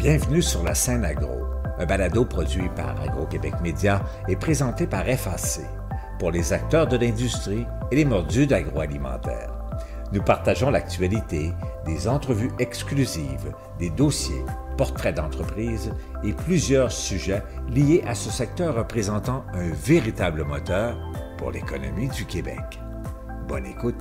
Bienvenue sur la scène agro, un balado produit par Agro-Québec Média et présenté par FAC pour les acteurs de l'industrie et les mordus d'agroalimentaire. Nous partageons l'actualité, des entrevues exclusives, des dossiers, portraits d'entreprises et plusieurs sujets liés à ce secteur représentant un véritable moteur pour l'économie du Québec. Bonne écoute.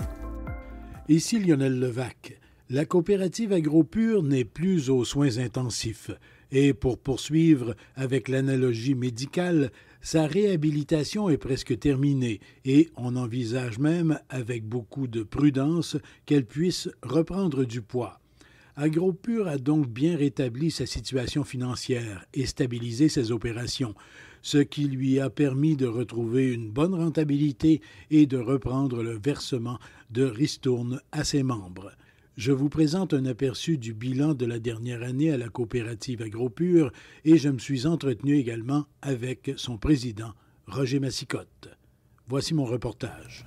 Ici Lionel Levac la coopérative AgroPur n'est plus aux soins intensifs. Et pour poursuivre avec l'analogie médicale, sa réhabilitation est presque terminée et on envisage même, avec beaucoup de prudence, qu'elle puisse reprendre du poids. AgroPur a donc bien rétabli sa situation financière et stabilisé ses opérations, ce qui lui a permis de retrouver une bonne rentabilité et de reprendre le versement de ristournes à ses membres je vous présente un aperçu du bilan de la dernière année à la coopérative Agropure et je me suis entretenu également avec son président, Roger Massicotte. Voici mon reportage.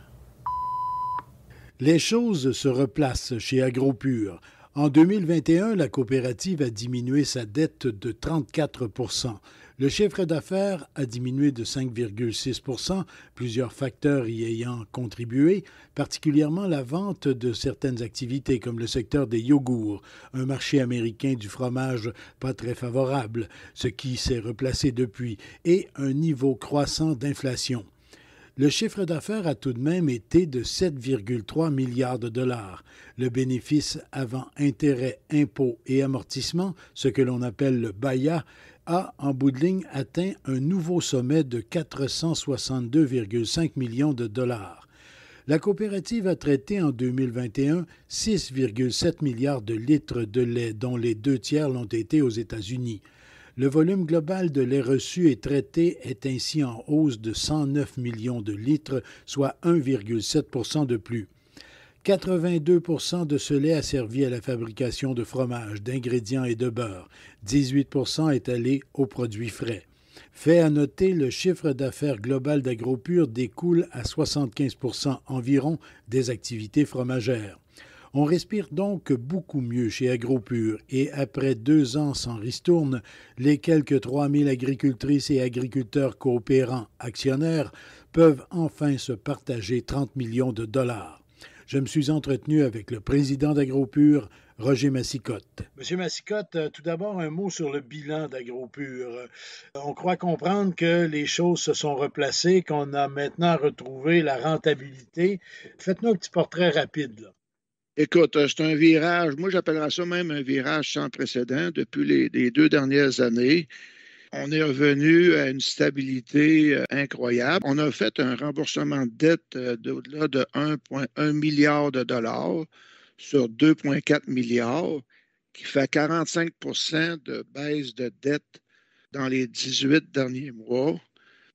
Les choses se replacent chez Agropure. En 2021, la coopérative a diminué sa dette de 34 le chiffre d'affaires a diminué de 5,6 plusieurs facteurs y ayant contribué, particulièrement la vente de certaines activités comme le secteur des yogourts, un marché américain du fromage pas très favorable, ce qui s'est replacé depuis, et un niveau croissant d'inflation. Le chiffre d'affaires a tout de même été de 7,3 milliards de dollars. Le bénéfice avant intérêts, impôts et amortissements, ce que l'on appelle le BAIA, a, en bout atteint un nouveau sommet de 462,5 millions de dollars. La coopérative a traité en 2021 6,7 milliards de litres de lait, dont les deux tiers l'ont été aux États-Unis. Le volume global de lait reçu et traité est ainsi en hausse de 109 millions de litres, soit 1,7 de plus. 82 de ce lait a servi à la fabrication de fromages, d'ingrédients et de beurre. 18 est allé aux produits frais. Fait à noter, le chiffre d'affaires global d'AgroPure découle à 75 environ des activités fromagères. On respire donc beaucoup mieux chez Agropur et après deux ans sans ristourne, les quelques 3000 agricultrices et agriculteurs coopérants actionnaires peuvent enfin se partager 30 millions de dollars je me suis entretenu avec le président d'AgroPure, Roger Massicotte. Monsieur Massicotte, euh, tout d'abord un mot sur le bilan d'AgroPure. Euh, on croit comprendre que les choses se sont replacées, qu'on a maintenant retrouvé la rentabilité. Faites-nous un petit portrait rapide. Écoute, euh, c'est un virage, moi j'appellerais ça même un virage sans précédent depuis les deux dernières années on est revenu à une stabilité euh, incroyable. On a fait un remboursement de dette d'au-delà euh, de 1,1 milliard de dollars sur 2,4 milliards, qui fait 45 de baisse de dette dans les 18 derniers mois.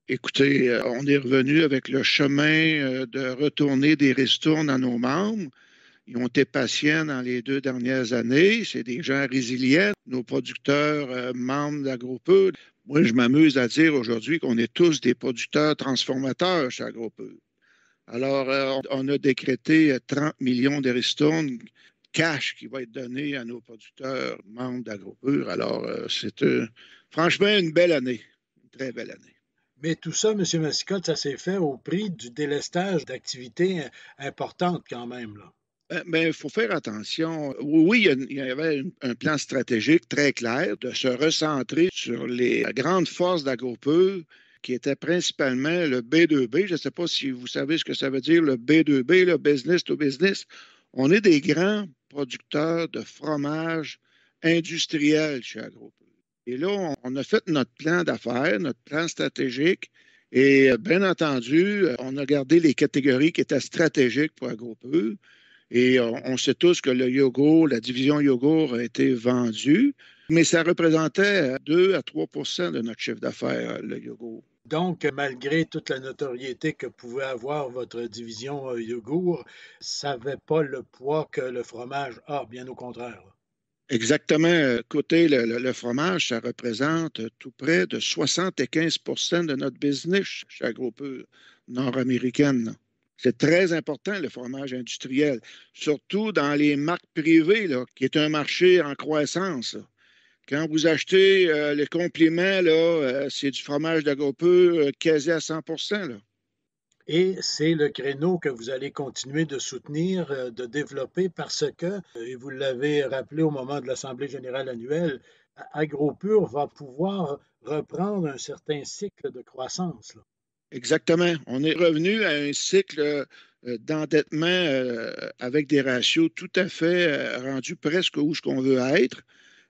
Écoutez, euh, on est revenu avec le chemin de retourner des restournes à nos membres. Ils ont été patients dans les deux dernières années. C'est des gens résilients. Nos producteurs euh, membres d'Agropeur. Moi, je m'amuse à dire aujourd'hui qu'on est tous des producteurs transformateurs chez Agropeur. Alors, euh, on a décrété 30 euh, millions de cash qui va être donné à nos producteurs membres d'Agropeur. Alors, c'est franchement une belle année, une très belle année. Mais tout ça, M. Massicotte, ça s'est fait au prix du délestage d'activités importantes quand même. Là. Euh, il faut faire attention. Oui, il y avait un plan stratégique très clair de se recentrer sur les grandes forces d'Agropeu qui étaient principalement le B2B. Je ne sais pas si vous savez ce que ça veut dire, le B2B, le business to business. On est des grands producteurs de fromage industriel chez Agropeux. Et là, on a fait notre plan d'affaires, notre plan stratégique, et euh, bien entendu, euh, on a gardé les catégories qui étaient stratégiques pour Agropeu. Et on, sait tous que le yogourt, la division yogourt a été vendue, mais ça représentait 2 à 3 de notre chiffre d'affaires, le yogourt. Donc, malgré toute la notoriété que pouvait avoir votre division euh, yogourt, ça n'avait pas le poids que le fromage a, bien au contraire. Exactement. Côté le, fromage, ça représente tout près de 75 de notre business chez groupe nord-américaine. C'est très important, le fromage industriel, surtout dans les marques privées, qui est un marché en croissance. Quand vous achetez les euh, le complément, euh, c'est du fromage d'agropur euh, quasi à 100 Et c'est le créneau que vous allez continuer de soutenir, de développer, parce que, et vous l'avez rappelé au moment de l'Assemblée générale annuelle, agropur va pouvoir reprendre un certain cycle de croissance. Exactement. On est revenu à un cycle euh, d'endettement euh, avec des ratios tout à fait euh, rendus presque où ce qu'on veut être.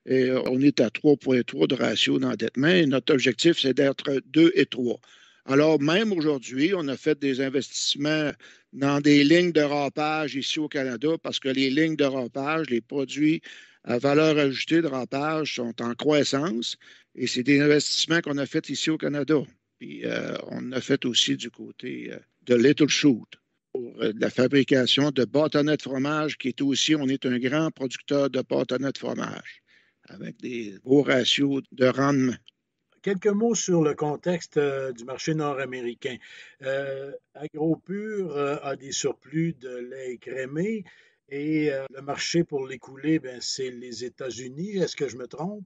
on est à 3,3 de ratio d'endettement et notre objectif, c'est d'être 2 et 3. Alors, même aujourd'hui, on a fait des investissements dans des lignes de rampage ici au Canada parce que les lignes de rampage, les produits à valeur ajoutée de rampage sont en croissance et c'est des investissements qu'on a faits ici au Canada. Puis euh, on a fait aussi du côté euh, de Little Shoot pour euh, la fabrication de bâtonnets de fromage, qui est aussi, on est un grand producteur de bâtonnets de fromage avec des beaux ratios de rendement quelques mots sur le contexte du marché nord-américain. Euh, Agropur a des surplus de lait crémé et le marché pour l'écouler, ben, c'est les États-Unis. Est-ce que je me trompe?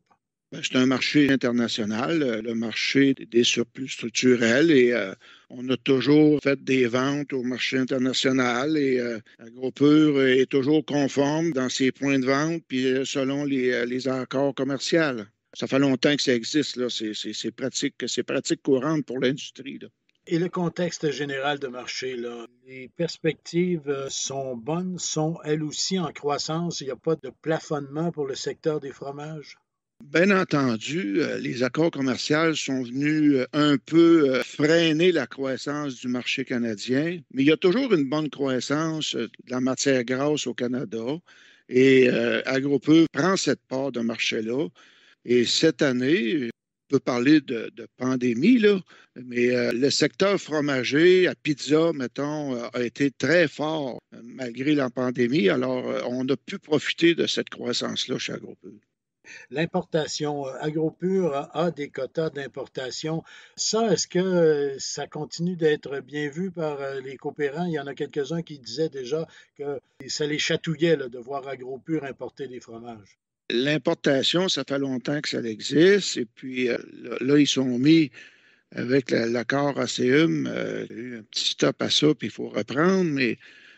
Ben, c'est un marché international, euh, le marché des surplus structurels et euh, on a toujours fait des ventes au marché international et la euh, groupure est toujours conforme dans ses points de vente puis selon les, les accords commerciaux. Ça fait longtemps que ça existe, là. C'est, pratique, courante pour l'industrie. Et le contexte général de marché, les perspectives sont bonnes, sont elles aussi en croissance. Il n'y a pas de plafonnement pour le secteur des fromages. Bien entendu, euh, les accords commerciaux sont venus euh, un peu euh, freiner la croissance du marché canadien, mais il y a toujours une bonne croissance de la matière grasse au Canada et AgroPeu prend cette part de marché-là. Et cette année, on peut parler de, pandémie, mais le secteur fromager à pizza, mettons, a été très fort malgré la pandémie. Alors, on a pu profiter de cette croissance-là chez Agropeu. L'importation, euh, Agropur a des quotas d'importation. Ça, est-ce que euh, ça continue d'être bien vu par euh, les coopérants? Il y en a quelques-uns qui disaient déjà que ça les chatouillait de voir Agropur importer des fromages. L'importation, ça fait longtemps que ça existe. Et puis là, ils sont mis avec l'accord ACUM, il y a eu un petit stop à ça, puis il faut reprendre. Mais,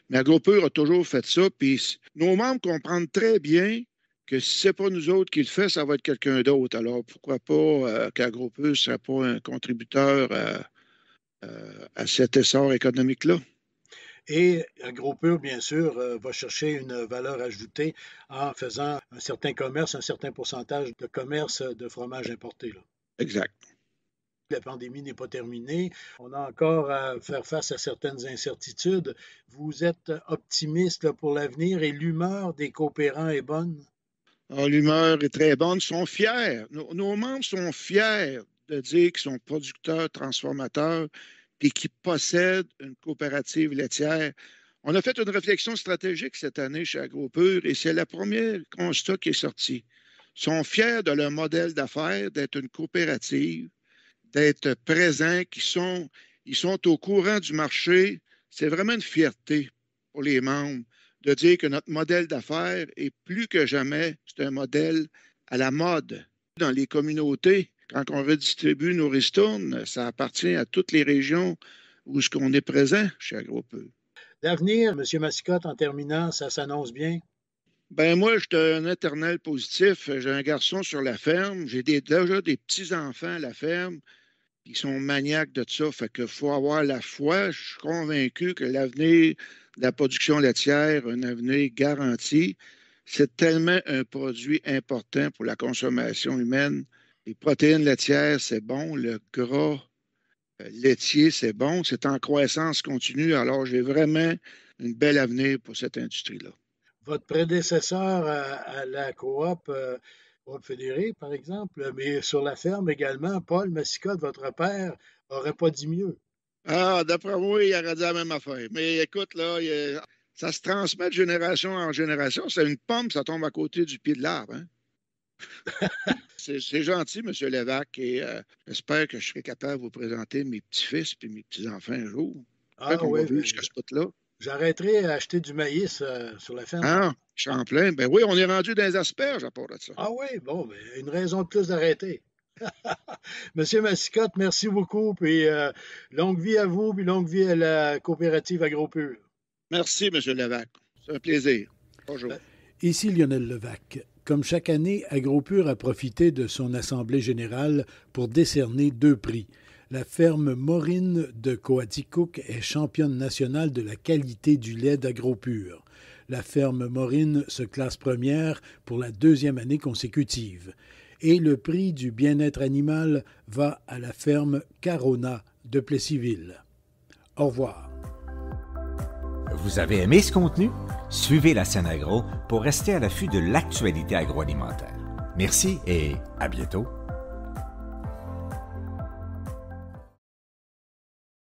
mais Agropur a toujours fait ça. Puis nos membres comprennent très bien que si ce n'est pas nous autres qui le fait, ça va être quelqu'un d'autre. Alors pourquoi pas euh, qu'Agropur ne serait pas un contributeur euh, euh, à, cet essor économique-là? Et Agropur, bien sûr, va chercher une valeur ajoutée en faisant un certain commerce, un certain pourcentage de commerce de fromage importé. Exact. La pandémie n'est pas terminée. On a encore à faire face à certaines incertitudes. Vous êtes optimiste pour l'avenir et l'humeur des coopérants est bonne? Ah, l'humeur est très bonne, sont fiers. Nos, membres sont fiers de dire qu'ils sont producteurs, transformateurs, et qu'ils possèdent une coopérative laitière. On a fait une réflexion stratégique cette année chez Agropur et c'est le premier constat qui est sorti. Ils sont fiers de leur modèle d'affaires, d'être une coopérative, d'être présents, qu'ils ils sont au courant du marché. C'est vraiment une fierté pour les membres de dire que notre modèle d'affaires est plus que jamais, c'est un modèle à la mode. Dans les communautés, quand on redistribue nos ristournes, ça appartient à toutes les régions où ce qu'on est présent chez Agropeu. L'avenir, M. Massicotte, en terminant, ça s'annonce bien? Ben moi, je suis un éternel positif. J'ai un garçon sur la ferme. J'ai déjà des petits-enfants à la ferme. Ils sont maniaques de ça. Fait que faut avoir la foi. Je suis convaincu que l'avenir de la production laitière, un avenir garanti, c'est tellement un produit important pour la consommation humaine. Les protéines laitières, c'est bon. Le gras euh, laitier, c'est bon. C'est en croissance continue. Alors, j'ai vraiment une belle avenir pour cette industrie-là. Votre prédécesseur à, la coop, euh, Fédéré, par exemple, mais sur la ferme également, Paul Massicotte, votre père, n'aurait pas dit mieux. Ah, d'après moi, il aurait dit la même affaire. Mais écoute, là, ça se transmet de génération en génération. C'est une pomme, ça tombe à côté du pied de l'arbre. Hein? c'est gentil, M. Lévac, et euh, j'espère que je serai capable de vous présenter mes petits-fils et mes petits-enfants un jour. Ah oui, J'arrêterai à acheter du maïs euh, sur la ferme. Ah, Champlain, ben oui, on est rendu dans les asperges à part de ça. Ah oui, bon, une raison de plus d'arrêter. Monsieur Massicotte, merci beaucoup, puis euh, longue vie à vous, puis longue vie à la coopérative Agropur. Merci, Monsieur Levac. C'est un plaisir. Bonjour. Ben, ici Lionel Levac. Comme chaque année, Agropur a profité de son Assemblée générale pour décerner deux prix. La ferme Morine de Coaticook est championne nationale de la qualité du lait d'Agropur. La ferme Morine se classe première pour la deuxième année consécutive. Et le prix du bien-être animal va à la ferme Carona de Plessisville. Au revoir. Vous avez aimé ce contenu? Suivez la scène agro pour rester à l'affût de l'actualité agroalimentaire. Merci et à bientôt.